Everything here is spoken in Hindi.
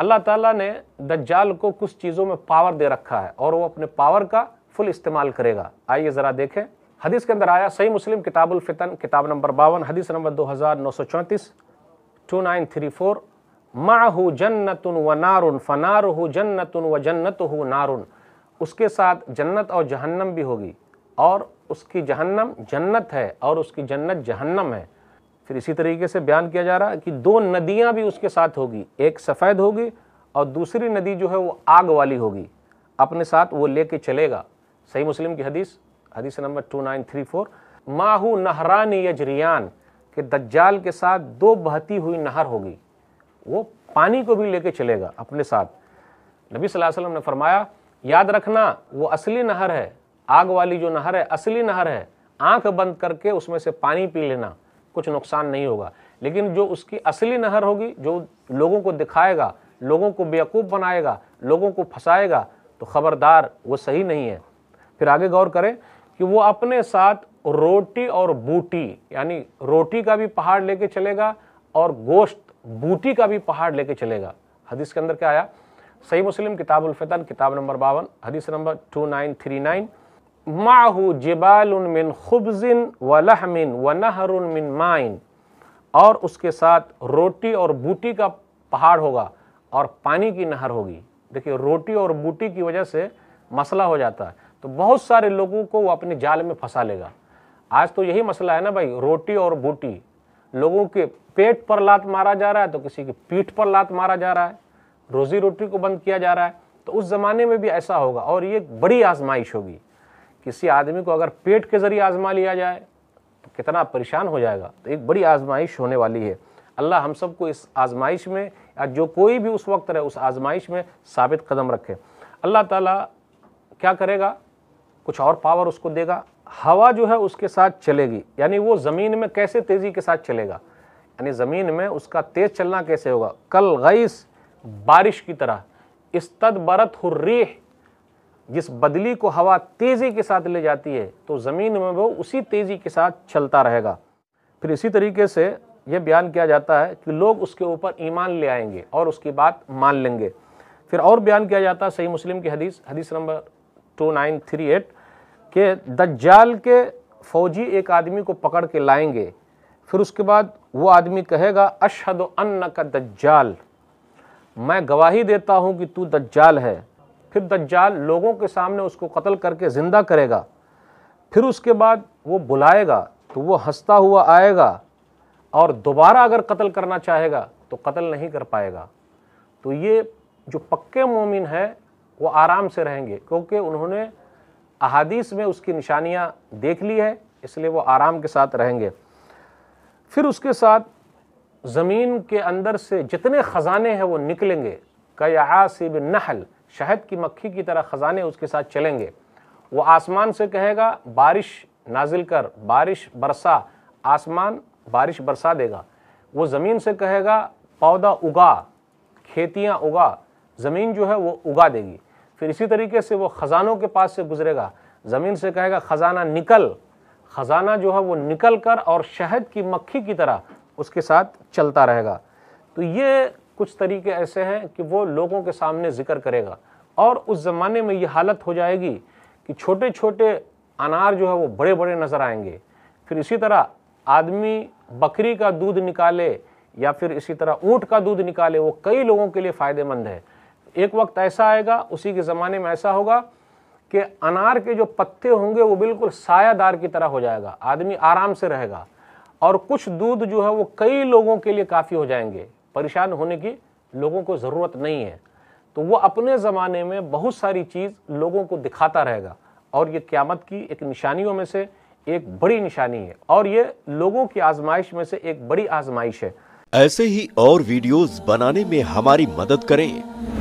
अल्लाह ताला ने दज्जाल को कुछ चीज़ों में पावर दे रखा है और वो अपने पावर का फुल इस्तेमाल करेगा आइए ज़रा देखें हदीस के अंदर आया सही मुस्लिम किताबुल फितन किताब नंबर बावन हदीस नंबर दो हज़ार नौ सौ चौंतीस टू नाइन थ्री फोर माहू जन्नतुन व नारुन फ़नार हो जन्नतुन व जन्नत हो नारुन उसके साथ जन्नत और जहन्नम भी होगी और उसकी जहन्नम जन्नत है और उसकी जन्नत जहन्नम है फिर इसी तरीके से बयान किया जा रहा है कि दो नदियाँ भी उसके साथ होगी एक सफ़ेद होगी और दूसरी नदी जो है वो आग वाली होगी अपने साथ वो लेके चलेगा सही मुस्लिम की हदीस हदीस number two nine three four माहू नहरान यजरियान के दज्जाल के साथ दो बहती हुई नहर होगी वो पानी को भी लेके चलेगा अपने साथ नबी सल्लल्लाहु अलैहि वसल्लम ने फरमाया याद रखना वो असली नहर है आग वाली जो नहर है असली नहर है आंख बंद करके उसमें से पानी पी लेना कुछ नुकसान नहीं होगा लेकिन जो उसकी असली नहर होगी जो लोगों को दिखाएगा लोगों को बेवकूफ़ बनाएगा लोगों को फंसाएगा तो ख़बरदार वो सही नहीं है फिर आगे गौर करें कि वो अपने साथ रोटी और बूटी यानी रोटी का भी पहाड़ लेके चलेगा और गोश्त बूटी का भी पहाड़ लेके चलेगा हदीस के अंदर क्या आया सही मुस्लिम किताबुल फितन किताब नंबर बावन हदीस number two nine three nine माहू जबाल उनमिन खुबजिन व लहमिन व नहर उनमिन माइन और उसके साथ रोटी और बूटी का पहाड़ होगा और पानी की नहर होगी देखिए रोटी और बूटी की वजह से मसला हो जाता है तो बहुत सारे लोगों को वो अपने जाल में फंसा लेगा आज तो यही मसला है ना भाई रोटी और बूटी लोगों के पेट पर लात मारा जा रहा है तो किसी की पीठ पर लात मारा जा रहा है रोजी रोटी को बंद किया जा रहा है तो उस ज़माने में भी ऐसा होगा और ये बड़ी आजमाइश होगी किसी आदमी को अगर पेट के ज़रिए आजमा लिया जाए तो कितना परेशान हो जाएगा तो एक बड़ी आजमाइश होने वाली है अल्लाह हम सबको इस आजमाइश में या जो कोई भी उस वक्त रहे उस आजमाइश में साबित कदम रखे अल्लाह ताला क्या करेगा कुछ और पावर उसको देगा हवा जो है उसके साथ चलेगी यानी वो ज़मीन में कैसे तेज़ी के साथ चलेगा यानी ज़मीन में उसका तेज़ चलना कैसे होगा कल गईस बारिश की तरह इस्तद बरत हुर्रीह जिस बदली को हवा तेज़ी के साथ ले जाती है तो ज़मीन में वो उसी तेज़ी के साथ चलता रहेगा फिर इसी तरीके से यह बयान किया जाता है कि लोग उसके ऊपर ईमान ले आएंगे और उसकी बात मान लेंगे फिर और बयान किया जाता है सही मुस्लिम की हदीस हदीस number two nine three eight के दज्जाल के फौजी एक आदमी को पकड़ के लाएंगे फिर उसके बाद वो आदमी कहेगा अशहद अन्न का दज्जाल मैं गवाही देता हूँ कि तू दज्जाल है फिर दज्जाल लोगों के सामने उसको कत्ल करके ज़िंदा करेगा फिर उसके बाद वो बुलाएगा तो वो हंसता हुआ आएगा और दोबारा अगर कत्ल करना चाहेगा तो कत्ल नहीं कर पाएगा तो ये जो पक्के मोमिन हैं वो आराम से रहेंगे क्योंकि उन्होंने अहादीस में उसकी निशानियाँ देख ली है इसलिए वो आराम के साथ रहेंगे फिर उसके साथ ज़मीन के अंदर से जितने ख़जाने हैं वो निकलेंगे कयासिब नहल शहद की मक्खी की तरह ख़जाने उसके साथ चलेंगे वो आसमान से कहेगा बारिश नाजिल कर बारिश बरसा आसमान बारिश बरसा देगा वो ज़मीन से कहेगा पौधा उगा खेतियाँ उगा ज़मीन जो है वो उगा देगी फिर इसी तरीके से वो ख़जानों के पास से गुजरेगा ज़मीन से कहेगा ख़जाना निकल ख़जाना जो है वो निकल कर और शहद की मक्खी की तरह उसके साथ चलता रहेगा तो ये कुछ तरीके ऐसे हैं कि वो लोगों के सामने जिक्र करेगा और उस ज़माने में ये हालत हो जाएगी कि छोटे छोटे अनार जो है वो बड़े बड़े नज़र आएंगे फिर इसी तरह आदमी बकरी का दूध निकाले या फिर इसी तरह ऊँट का दूध निकाले वो कई लोगों के लिए फ़ायदेमंद है एक वक्त ऐसा आएगा उसी के ज़माने में ऐसा होगा कि अनार के जो पत्ते होंगे वो बिल्कुल सायादार की तरह हो जाएगा आदमी आराम से रहेगा और कुछ दूध जो है वो कई लोगों के लिए काफ़ी हो जाएंगे परेशान होने की लोगों को ज़रूरत नहीं है तो वो अपने ज़माने में बहुत सारी चीज़ लोगों को दिखाता रहेगा और ये क़्यामत की एक निशानियों में से एक बड़ी निशानी है और ये लोगों की आजमाइश में से एक बड़ी आजमाइश है ऐसे ही और वीडियोस बनाने में हमारी मदद करें